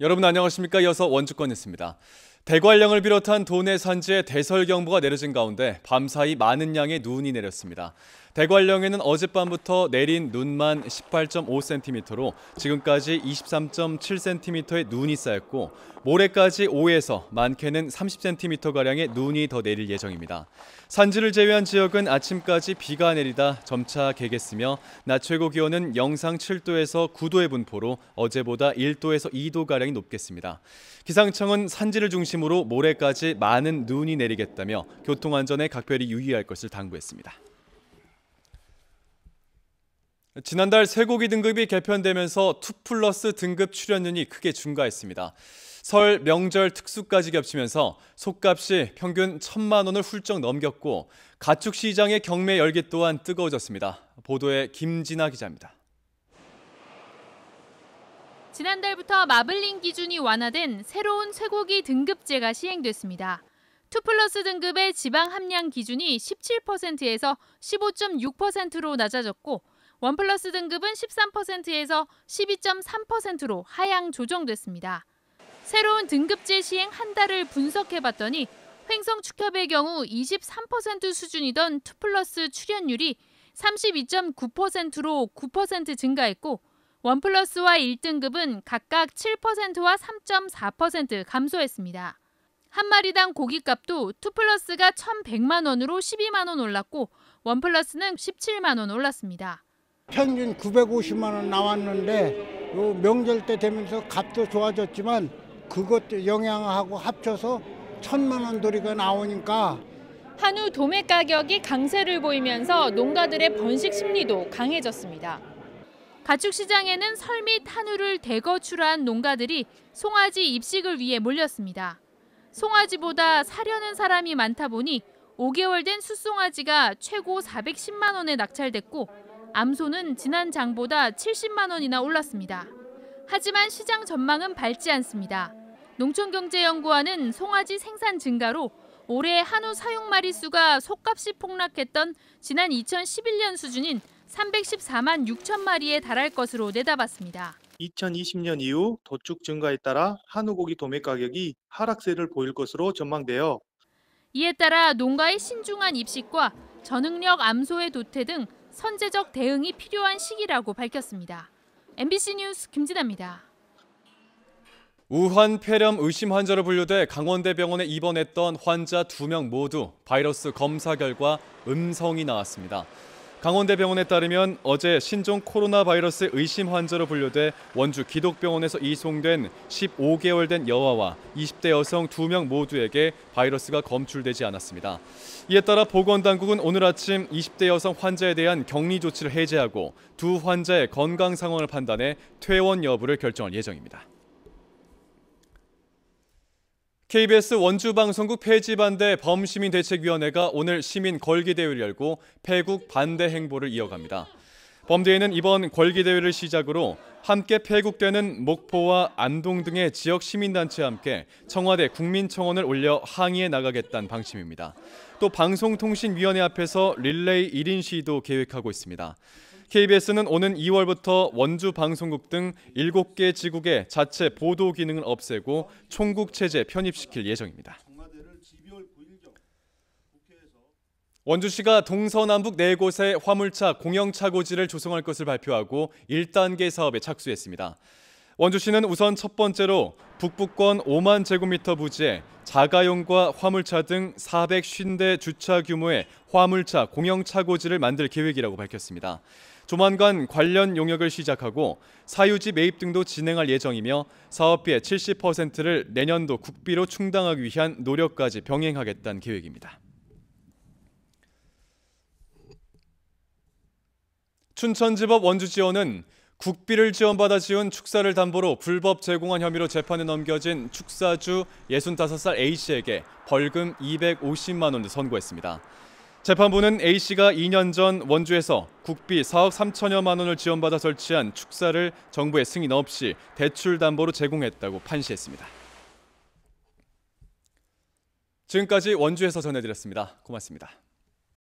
여러분 안녕하십니까? 이어서 원주권뉴스입니다. 대관령을 비롯한 도내 산지에 대설 경보가 내려진 가운데 밤사이 많은 양의 눈이 내렸습니다. 대관령에는 어젯밤부터 내린 눈만 18.5cm로 지금까지 23.7cm의 눈이 쌓였고 모레까지 5에서 많게는 30cm가량의 눈이 더 내릴 예정입니다. 산지를 제외한 지역은 아침까지 비가 내리다 점차 개겠으며 낮 최고 기온은 영상 7도에서 9도의 분포로 어제보다 1도에서 2도가량이 높겠습니다. 기상청은 산지를 중심으로 모레까지 많은 눈이 내리겠다며 교통안전에 각별히 유의할 것을 당부했습니다. 지난달 쇠고기 등급이 개편되면서 투 플러스 등급 출연율이 크게 증가했습니다. 설 명절 특수까지 겹치면서 속값이 평균 천만 원을 훌쩍 넘겼고 가축 시장의 경매 열기 또한 뜨거워졌습니다. 보도에 김진아 기자입니다. 지난달부터 마블링 기준이 완화된 새로운 쇠고기 등급제가 시행됐습니다. 투 플러스 등급의 지방 함량 기준이 17%에서 15.6%로 낮아졌고 원플러스 등급은 13%에서 12.3%로 하향 조정됐습니다. 새로운 등급제 시행 한 달을 분석해봤더니 횡성 축협의 경우 23% 수준이던 투플러스 출연율이 32.9%로 9% 증가했고 원플러스와 1등급은 각각 7%와 3.4% 감소했습니다. 한 마리당 고기값도 투플러스가 1,100만 원으로 12만 원 올랐고 원플러스는 17만 원 올랐습니다. 평균 950만 원 나왔는데 요 명절 때 되면서 값도 좋아졌지만 그것도 영향하고 합쳐서 천만 원 도리가 나오니까 한우 도매 가격이 강세를 보이면서 농가들의 번식 심리도 강해졌습니다. 가축 시장에는 설 및 한우를 대거 출하한 농가들이 송아지 입식을 위해 몰렸습니다. 송아지보다 사려는 사람이 많다 보니 5개월 된 숫송아지가 최고 410만 원에 낙찰됐고 암소는 지난 장보다 70만 원이나 올랐습니다. 하지만 시장 전망은 밝지 않습니다. 농촌경제연구원은 송아지 생산 증가로 올해 한우 사육 마리 수가 속값이 폭락했던 지난 2011년 수준인 314만 6천 마리에 달할 것으로 내다봤습니다. 2020년 이후 도축 증가에 따라 한우 고기 도매 가격이 하락세를 보일 것으로 전망되어 이에 따라 농가의 신중한 입식과 전능력 암소의 도태 등 선제적 대응이 필요한 시기라고 밝혔습니다. MBC 뉴스 김진아입니다. 우한 폐렴 의심 환자로 분류돼 강원대병원에 입원했던 환자 2명 모두 바이러스 검사 결과 음성이 나왔습니다. 강원대병원에 따르면 어제 신종 코로나 바이러스 의심 환자로 분류돼 원주 기독병원에서 이송된 15개월 된 여아와 20대 여성 2명 모두에게 바이러스가 검출되지 않았습니다. 이에 따라 보건당국은 오늘 아침 20대 여성 환자에 대한 격리 조치를 해제하고 두 환자의 건강 상황을 판단해 퇴원 여부를 결정할 예정입니다. KBS 원주방송국 폐지 반대 범시민대책위원회가 오늘 시민 걸기대회를 열고 폐국 반대 행보를 이어갑니다. 범대회는 이번 걸기대회를 시작으로 함께 폐국되는 목포와 안동 등의 지역 시민단체와 함께 청와대 국민청원을 올려 항의에 나가겠다는 방침입니다. 또 방송통신위원회 앞에서 릴레이 1인 시위도 계획하고 있습니다. KBS는 오는 2월부터 원주 방송국 등 7개 지국의 자체 보도 기능을 없애고 총국 체제 편입시킬 예정입니다. 원주시가 동서남북 네 곳에 화물차 공영착오지를 조성할 것을 발표하고 1단계 사업에 착수했습니다. 원주시는 우선 첫 번째로 북부권 5만 제곱미터 부지에 자가용과 화물차 등 450대 주차 규모의 화물차 공영착오지를 만들 계획이라고 밝혔습니다. 조만간 관련 용역을 시작하고 사유지 매입 등도 진행할 예정이며 사업비의 70%를 내년도 국비로 충당하기 위한 노력까지 병행하겠다는 계획입니다. 춘천지법 원주지원은 국비를 지원받아 지은 축사를 담보로 불법 제공한 혐의로 재판에 넘겨진 축사주 65살 A씨에게 벌금 250만 원을 선고했습니다. 재판부는 A 씨가 2년 전 원주에서 국비 4억 3천여만 원을 지원받아 설치한 축사를 정부의 승인 없이 대출 담보로 제공했다고 판시했습니다. 지금까지 원주에서 전해드렸습니다. 고맙습니다.